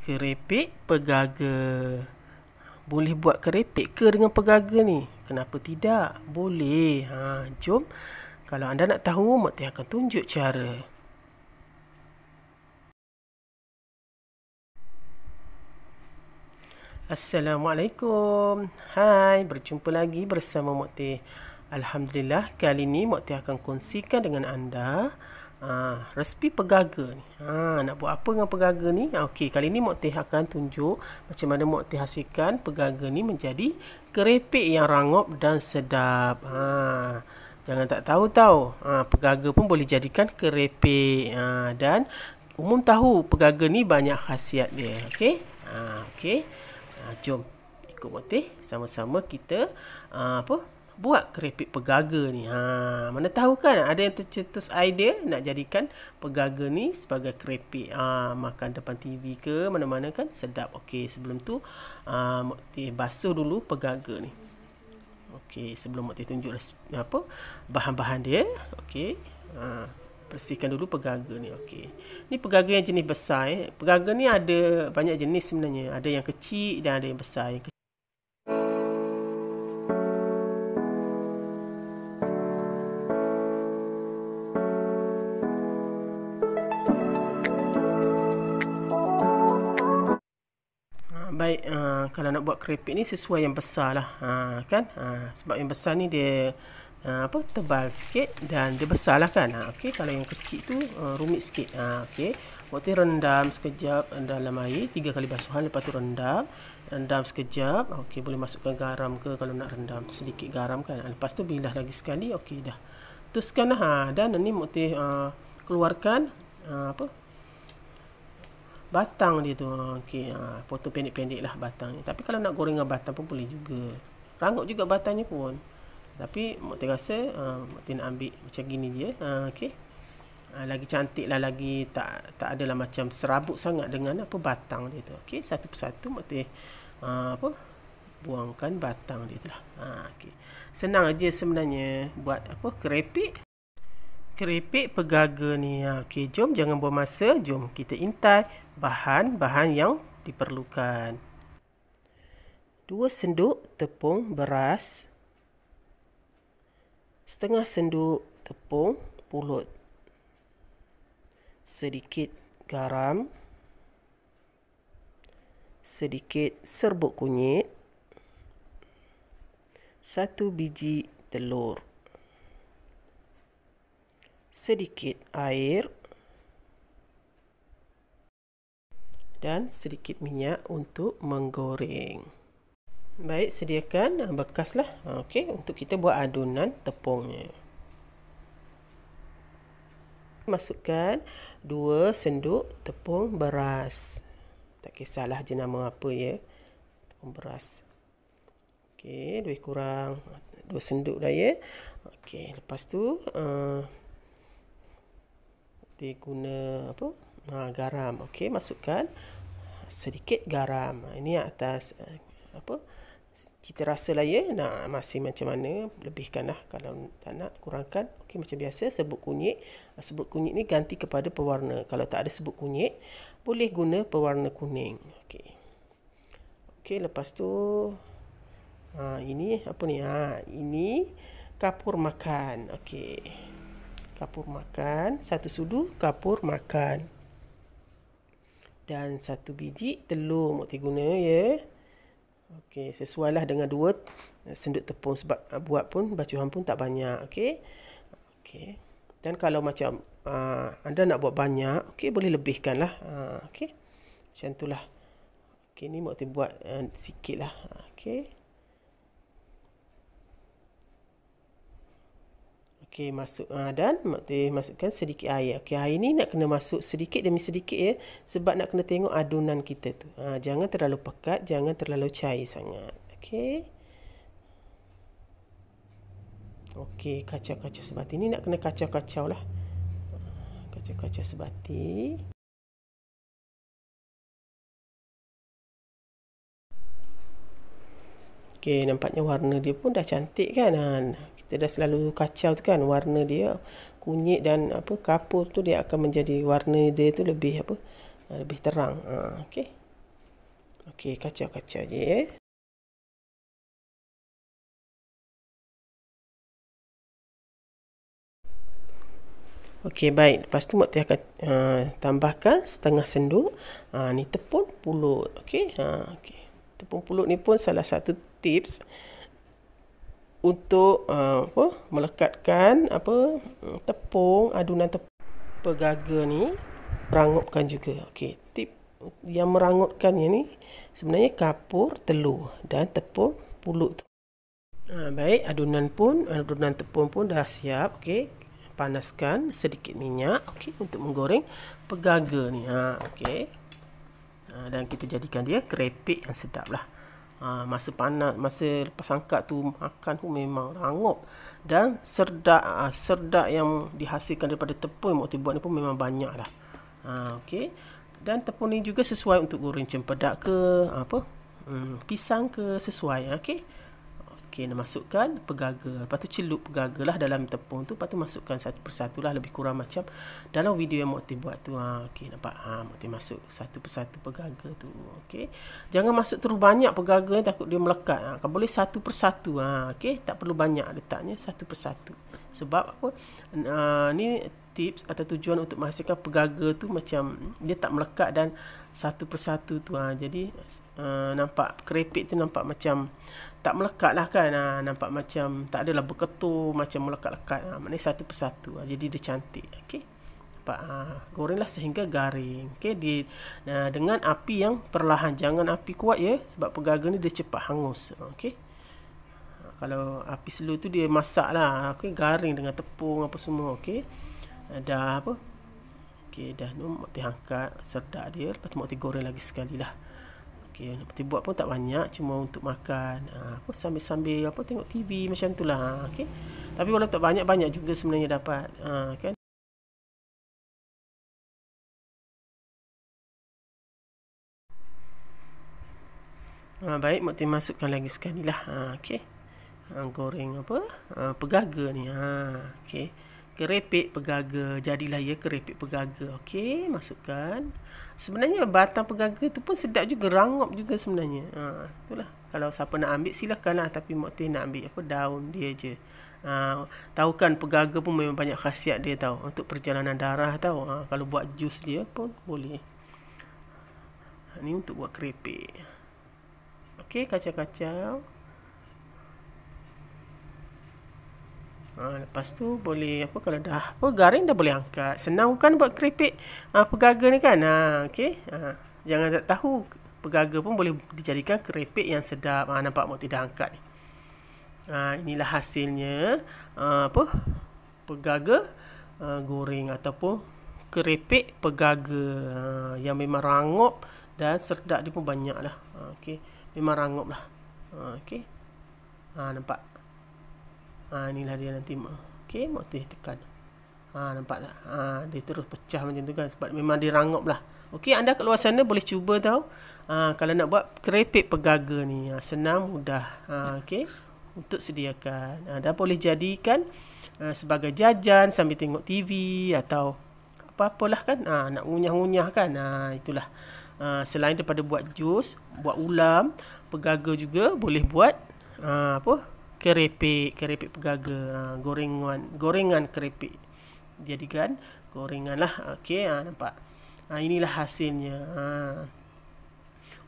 Kerepek pegaga. Boleh buat kerepek ke dengan pegaga ni? Kenapa tidak? Boleh. Ha, jom. Kalau anda nak tahu, Mak akan tunjuk cara. Assalamualaikum. Hai, berjumpa lagi bersama Mak Alhamdulillah, kali ini Mak akan kongsikan dengan anda Ha, resipi pegaga ni. Ha, nak buat apa dengan pegaga ni? Ha, Okey, kali ni Mok akan tunjuk macam mana Mok hasilkan pegaga ni menjadi keripik yang rangup dan sedap. Ha, jangan tak tahu tau. Ha, pegaga pun boleh jadikan keripik. Ha, dan umum tahu pegaga ni banyak khasiat dia. Okey? Ha, Okey. Ha, jom ikut Mok Sama-sama kita ha, apa? buat keripik pegaga ni. Ha, mana tahu kan ada yang tercetus idea nak jadikan pegaga ni sebagai keripik ha, makan depan TV ke mana-mana kan sedap. Okey, sebelum tu ha, Mokti basuh dulu pegaga ni. Okey, sebelum Mokti tunjuk apa bahan-bahan dia. Okey. Ha, bersihkan dulu pegaga ni okey. Ni pegaga yang jenis besar eh. Pegaga ni ada banyak jenis sebenarnya. Ada yang kecil dan ada yang besar. Yang kecil. baik uh, kalau nak buat keripik ni sesuai yang besar lah uh, ah, kan uh, sebab yang besar ni dia uh, apa tebal sikit dan dia besar lah kan uh, okay. kalau yang kecil tu uh, rumit sikit uh, okay. waktu rendam sekejap dalam air tiga kali basuhan lepas tu rendam rendam sekejap okay, boleh masukkan garam ke kalau nak rendam sedikit garam kan lepas tu bilah lagi sekali okay, dah teruskan lah uh, dan ni Mokti uh, keluarkan uh, apa batang dia tu ah, okey ha, ah, potong pendek-pendek lah batang ni tapi kalau nak goreng dengan batang pun boleh juga rangup juga batangnya pun tapi mak tu rasa ha, ah, mak nak ambil macam gini je ha, okey ha, lagi cantik lah lagi tak tak adalah macam serabut sangat dengan apa batang dia tu okey satu persatu mak tu ha, apa buangkan batang dia tu lah ha, okey senang aja sebenarnya buat apa keripik keripik pegaga ni. Ha, Okey, jom jangan buang masa. Jom kita intai bahan-bahan yang diperlukan. Dua senduk tepung beras. Setengah senduk tepung pulut. Sedikit garam. Sedikit serbuk kunyit. Satu biji telur sedikit air dan sedikit minyak untuk menggoreng. Baik, sediakan bekaslah. Okey, untuk kita buat adunan tepungnya. Masukkan dua senduk tepung beras. Tak kisahlah jenama apa ya. Tepung beras. Okey, lebih kurang dua senduk dah ya. Okey, lepas tu uh, kita guna apa ha, garam okey masukkan sedikit garam ha, ini atas eh, apa kita rasa lah ya nak masih macam mana Lebihkan lah kalau tak nak kurangkan okey macam biasa sebut kunyit ha, sebut kunyit ni ganti kepada pewarna kalau tak ada sebut kunyit boleh guna pewarna kuning okey okey lepas tu ha, ini apa ni ha, ini kapur makan okey kapur makan, satu sudu kapur makan. Dan satu biji telur mukti guna ya. Okey, sesuailah dengan dua eh, senduk tepung sebab ah, buat pun bacuhan pun tak banyak, okey. Okey. Dan kalau macam uh, anda nak buat banyak, okey boleh lebihkanlah. Ha, uh, okey. Macam itulah. Okey, ni mukti buat uh, sikitlah. Ah, okey. Okey, masuk ah, dan masukkan sedikit air. Okey, air ni nak kena masuk sedikit demi sedikit ya sebab nak kena tengok adunan kita tu. Ha, jangan terlalu pekat, jangan terlalu cair sangat. Okey. Okey, kacau-kacau sebati ni nak kena kacau-kacau lah. Kacau-kacau sebati. Okey, nampaknya warna dia pun dah cantik kan? Han? kita dah selalu kacau tu kan warna dia kunyit dan apa kapur tu dia akan menjadi warna dia tu lebih apa ah, lebih terang ha, okey okey kacau-kacau je eh. Okey baik lepas tu Mokti akan uh, tambahkan setengah senduk uh, ni tepung pulut Okay, uh, okey tepung pulut ni pun salah satu tips uh, untuk uh, apa melekatkan apa uh, tepung adunan tepung pegaga ni rangupkan juga okey tip yang merangutkan ni sebenarnya kapur telur dan tepung pulut tu ah, ha, baik adunan pun adunan tepung pun dah siap okey panaskan sedikit minyak okey untuk menggoreng pegaga ni ha okey ha, dan kita jadikan dia keripik yang sedaplah. Ha, masa panas, masa lepas angkat tu makan tu memang rangup. Dan serdak ha, serdak yang dihasilkan daripada tepung yang buat ni pun memang banyak dah. Ha, okay. Dan tepung ni juga sesuai untuk goreng cempedak ke apa? Hmm, pisang ke sesuai. Okay. Okay, nak masukkan pegaga. Lepas tu celup pegaga lah dalam tepung tu. Lepas tu masukkan satu persatu lah. Lebih kurang macam dalam video yang Mokti buat tu. Ha, Okey, nampak? Ha, ah, Mokti masuk satu persatu pegaga tu. Okay, Jangan masuk terlalu banyak pegaga ni. Takut dia melekat. Ha, kan boleh satu persatu. Ha, Okey, tak perlu banyak letaknya. Satu persatu. Sebab apa? Uh, ni tips atau tujuan untuk menghasilkan pegaga tu macam dia tak melekat dan satu persatu tu ha. jadi uh, nampak keripik tu nampak macam tak melekat lah kan ha. nampak macam tak adalah berketur macam melekat-lekat ha. maknanya satu persatu ha. jadi dia cantik ok nampak ha. gorenglah sehingga garing ok di nah, ha, dengan api yang perlahan jangan api kuat ya sebab pegaga ni dia cepat hangus ok ha, kalau api slow tu dia masak lah okay, garing dengan tepung apa semua okay. Eh, dah apa okey dah tu mesti angkat serdak dia lepas tu mesti goreng lagi sekali lah okey mesti buat pun tak banyak cuma untuk makan ah, apa sambil-sambil apa tengok TV macam tu lah. okey tapi walaupun tak banyak-banyak juga sebenarnya dapat ha, kan Ha, baik, mesti masukkan lagi sekali lah. Ha, okey. Ha, goreng apa? Ha, pegaga ni. Ha, okey kerepek pegaga jadilah ya kerepek pegaga okey masukkan sebenarnya batang pegaga tu pun sedap juga rangup juga sebenarnya ha itulah kalau siapa nak ambil silakanlah tapi mokte nak ambil apa daun dia je ha tahu kan pegaga pun memang banyak khasiat dia tahu untuk perjalanan darah tahu ha, kalau buat jus dia pun boleh ini ha, untuk buat kerepek okey kacau-kacau Ha, lepas tu boleh apa kalau dah apa garing dah boleh angkat. Senang kan buat keripik ha, pegaga ni kan. Ha okey. Ha, jangan tak tahu pegaga pun boleh dijadikan keripik yang sedap. Ha, nampak mau tidak angkat. Ha, inilah hasilnya ha, apa pegaga ha, goreng ataupun keripik pegaga ha, yang memang rangup dan serdak dia pun banyaklah. Ha, okey. Memang rangup lah. Ha, okey. Ha, nampak Ha, inilah dia nanti. Okey, Moktih tekan. Ha, nampak tak? Ha, dia terus pecah macam tu kan. Sebab memang dia rangup lah. Okey, anda kat luar sana boleh cuba tau. Ha, kalau nak buat keripik pegaga ni. Ha, senang, mudah. Ha, Okey. Untuk sediakan. Ha, dah boleh jadikan ha, sebagai jajan sambil tengok TV atau apa-apalah kan. Ha, nak ngunyah-ngunyah kan. Ha, itulah. Ha, selain daripada buat jus, buat ulam, pegaga juga boleh buat ha, apa? keripik keripik pegaga ha, gorengan gorengan keripik jadikan gorengan lah okey ha, nampak ha, inilah hasilnya ha.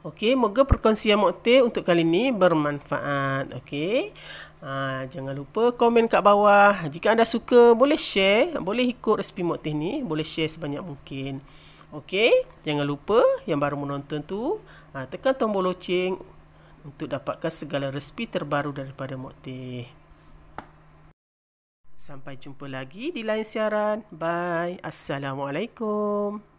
Okey, moga perkongsian Mokte untuk kali ini bermanfaat. Okey, ha, jangan lupa komen kat bawah. Jika anda suka, boleh share. Boleh ikut resipi Mokte ni. Boleh share sebanyak mungkin. Okey, jangan lupa yang baru menonton tu, ha, tekan tombol loceng untuk dapatkan segala resipi terbaru daripada Mokti. Sampai jumpa lagi di lain siaran. Bye. Assalamualaikum.